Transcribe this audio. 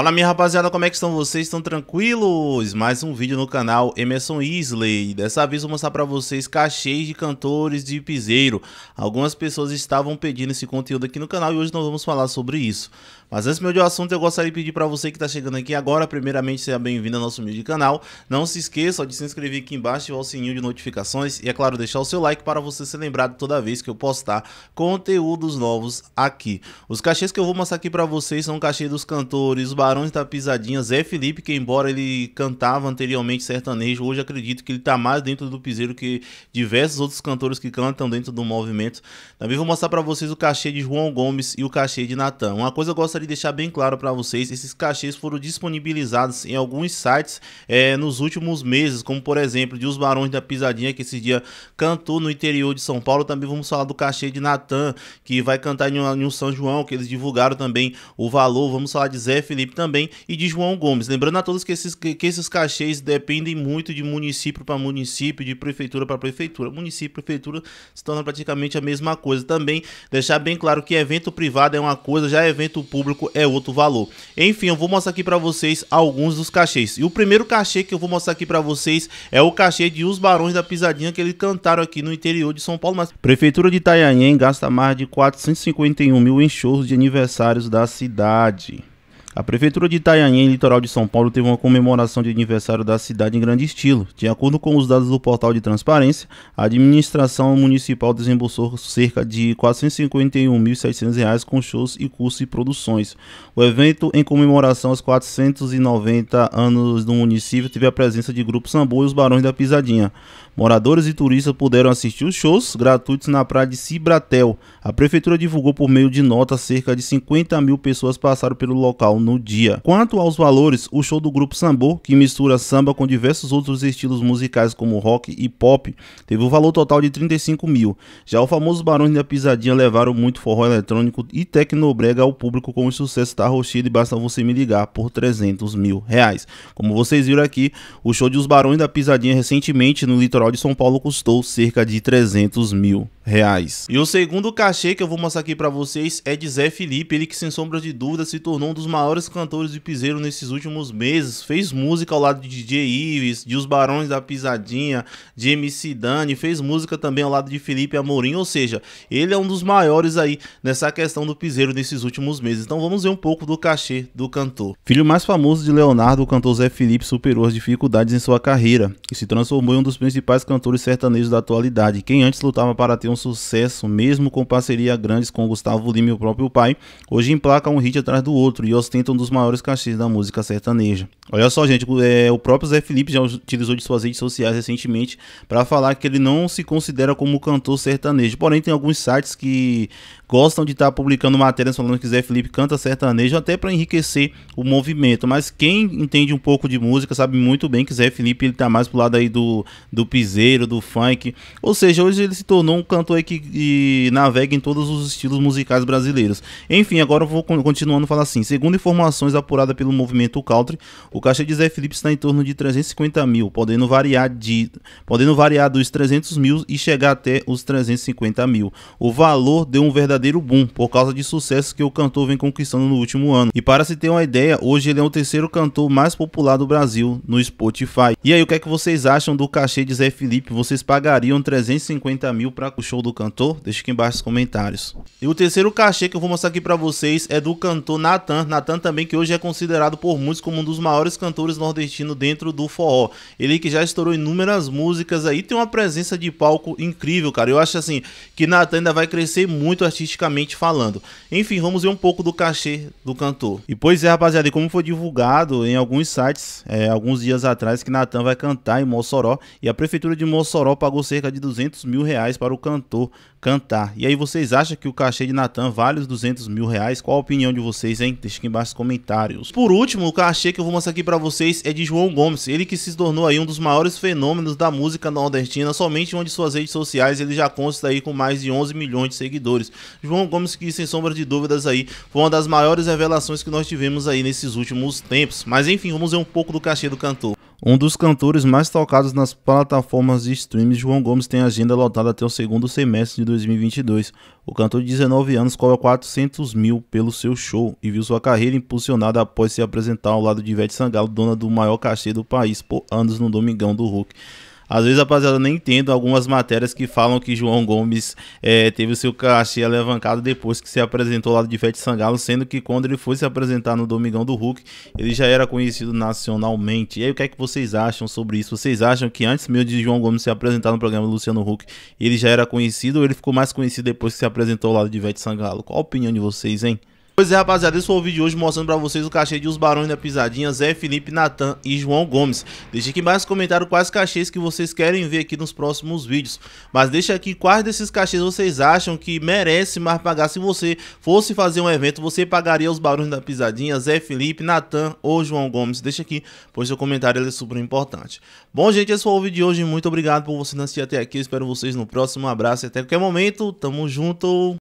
Fala minha rapaziada, como é que estão vocês? Estão tranquilos? Mais um vídeo no canal Emerson Isley. Dessa vez vou mostrar pra vocês cachês de cantores de piseiro. Algumas pessoas estavam pedindo esse conteúdo aqui no canal e hoje nós vamos falar sobre isso. Mas antes meu de assunto, eu gostaria de pedir para você que está chegando aqui agora, primeiramente, seja bem-vindo ao nosso humilde canal. Não se esqueça de se inscrever aqui embaixo, e o sininho de notificações e, é claro, deixar o seu like para você ser lembrado toda vez que eu postar conteúdos novos aqui. Os cachês que eu vou mostrar aqui para vocês são cachês dos cantores, Barões da Pisadinha, Zé Felipe, que embora ele cantava anteriormente sertanejo, hoje acredito que ele está mais dentro do piseiro que diversos outros cantores que cantam dentro do movimento. Também vou mostrar para vocês o cachê de João Gomes e o cachê de Natan. Uma coisa eu gostaria de deixar bem claro para vocês, esses cachês foram disponibilizados em alguns sites é, nos últimos meses, como por exemplo de Os Barões da Pisadinha, que esse dia cantou no interior de São Paulo. Também vamos falar do cachê de Natan, que vai cantar em um, em um São João, que eles divulgaram também o valor. Vamos falar de Zé Felipe Felipe também e de João Gomes. Lembrando a todos que esses, que, esses cachês dependem muito de município para município, de prefeitura para prefeitura. Município e prefeitura se tornam praticamente a mesma coisa. Também deixar bem claro que evento privado é uma coisa, já evento público é outro valor. Enfim, eu vou mostrar aqui para vocês alguns dos cachês. E o primeiro cachê que eu vou mostrar aqui para vocês é o cachê de Os Barões da Pisadinha que eles cantaram aqui no interior de São Paulo. Mas Prefeitura de Itanhaém gasta mais de 451 mil em de aniversários da cidade. A Prefeitura de Itanhaém, litoral de São Paulo, teve uma comemoração de aniversário da cidade em grande estilo. De acordo com os dados do portal de transparência, a administração municipal desembolsou cerca de R$ 451.600 com shows e cursos e produções. O evento, em comemoração aos 490 anos do município, teve a presença de grupos Sambo e os Barões da Pisadinha. Moradores e turistas puderam assistir os shows gratuitos na praia de Cibratel. A Prefeitura divulgou por meio de nota cerca de 50 mil pessoas passaram pelo local no dia. Quanto aos valores, o show do grupo Sambor, que mistura samba com diversos outros estilos musicais como rock e pop, teve o um valor total de 35 mil. Já o famoso Barões da Pisadinha levaram muito forró eletrônico e tecnobrega ao público com o sucesso da Rochida e Basta Você Me Ligar por 300 mil reais. Como vocês viram aqui, o show de Os Barões da Pisadinha recentemente no litoral de São Paulo custou cerca de 300 mil reais. E o segundo cachê que eu vou mostrar aqui para vocês é de Zé Felipe, ele que sem sombra de dúvida se tornou um dos maiores cantores de piseiro nesses últimos meses, fez música ao lado de DJ Ives, de Os Barões da Pisadinha, de MC Dani, fez música também ao lado de Felipe Amorim, ou seja, ele é um dos maiores aí nessa questão do piseiro nesses últimos meses. Então vamos ver um pouco do cachê do cantor. Filho mais famoso de Leonardo, o cantor Zé Felipe superou as dificuldades em sua carreira e se transformou em um dos principais cantores sertanejos da atualidade, quem antes lutava para ter um sucesso, mesmo com parceria grandes com Gustavo Lima e o próprio pai, hoje emplaca um hit atrás do outro e ostenta um dos maiores cachês da música sertaneja. Olha só, gente, é, o próprio Zé Felipe já utilizou de suas redes sociais recentemente para falar que ele não se considera como cantor sertanejo. Porém, tem alguns sites que gostam de estar tá publicando matérias falando que Zé Felipe canta sertanejo até para enriquecer o movimento. Mas quem entende um pouco de música sabe muito bem que Zé Felipe ele tá mais pro lado aí do, do piseiro, do funk. Ou seja, hoje ele se tornou um cantor cantor aí é que e, navega em todos os estilos musicais brasileiros. Enfim, agora eu vou continuando falar assim. Segundo informações apuradas pelo movimento Country, o cachê de Zé Felipe está em torno de 350 mil, podendo variar, de, podendo variar dos 300 mil e chegar até os 350 mil. O valor deu um verdadeiro boom por causa de sucessos que o cantor vem conquistando no último ano. E para se ter uma ideia, hoje ele é o terceiro cantor mais popular do Brasil no Spotify. E aí, o que é que vocês acham do cachê de Zé Felipe? Vocês pagariam 350 mil para show do cantor? Deixa aqui embaixo nos comentários. E o terceiro cachê que eu vou mostrar aqui pra vocês é do cantor Natan. Natan também que hoje é considerado por muitos como um dos maiores cantores nordestinos dentro do forró. Ele que já estourou inúmeras músicas aí, tem uma presença de palco incrível, cara. Eu acho assim, que Natan ainda vai crescer muito artisticamente falando. Enfim, vamos ver um pouco do cachê do cantor. E pois é, rapaziada, e como foi divulgado em alguns sites, é, alguns dias atrás, que Natan vai cantar em Mossoró. E a prefeitura de Mossoró pagou cerca de 200 mil reais para o cantor cantor cantar. E aí vocês acham que o cachê de Natan vale os 200 mil reais? Qual a opinião de vocês, hein? Deixa aqui embaixo nos comentários. Por último, o cachê que eu vou mostrar aqui para vocês é de João Gomes. Ele que se tornou aí um dos maiores fenômenos da música nordestina. Somente em de suas redes sociais ele já consta aí com mais de 11 milhões de seguidores. João Gomes que, sem sombra de dúvidas aí, foi uma das maiores revelações que nós tivemos aí nesses últimos tempos. Mas enfim, vamos ver um pouco do cachê do cantor. Um dos cantores mais tocados nas plataformas de streams, João Gomes tem agenda lotada até o segundo semestre de 2022. O cantor de 19 anos cobra 400 mil pelo seu show e viu sua carreira impulsionada após se apresentar ao lado de Ivete Sangalo, dona do maior cachê do país por anos no Domingão do Hulk. Às vezes, rapaziada, nem entendo algumas matérias que falam que João Gomes é, teve o seu cachê alavancado depois que se apresentou lá de Divete Sangalo, sendo que quando ele foi se apresentar no Domingão do Hulk, ele já era conhecido nacionalmente. E aí, o que é que vocês acham sobre isso? Vocês acham que antes mesmo de João Gomes se apresentar no programa do Luciano Huck, ele já era conhecido ou ele ficou mais conhecido depois que se apresentou lá de Vete Sangalo? Qual a opinião de vocês, hein? Pois é, rapaziada, esse foi o vídeo de hoje mostrando pra vocês o cachê de Os Barões da Pisadinha, Zé Felipe, Natan e João Gomes. Deixe aqui embaixo nos comentários quais cachês que vocês querem ver aqui nos próximos vídeos. Mas deixa aqui quais desses cachês vocês acham que merece mais pagar. Se você fosse fazer um evento, você pagaria Os Barões da Pisadinha, Zé Felipe, Natan ou João Gomes? Deixa aqui, pois seu comentário é super importante. Bom, gente, esse foi o vídeo de hoje. Muito obrigado por você assistir até aqui. Espero vocês no próximo. Um abraço e até qualquer momento. Tamo junto.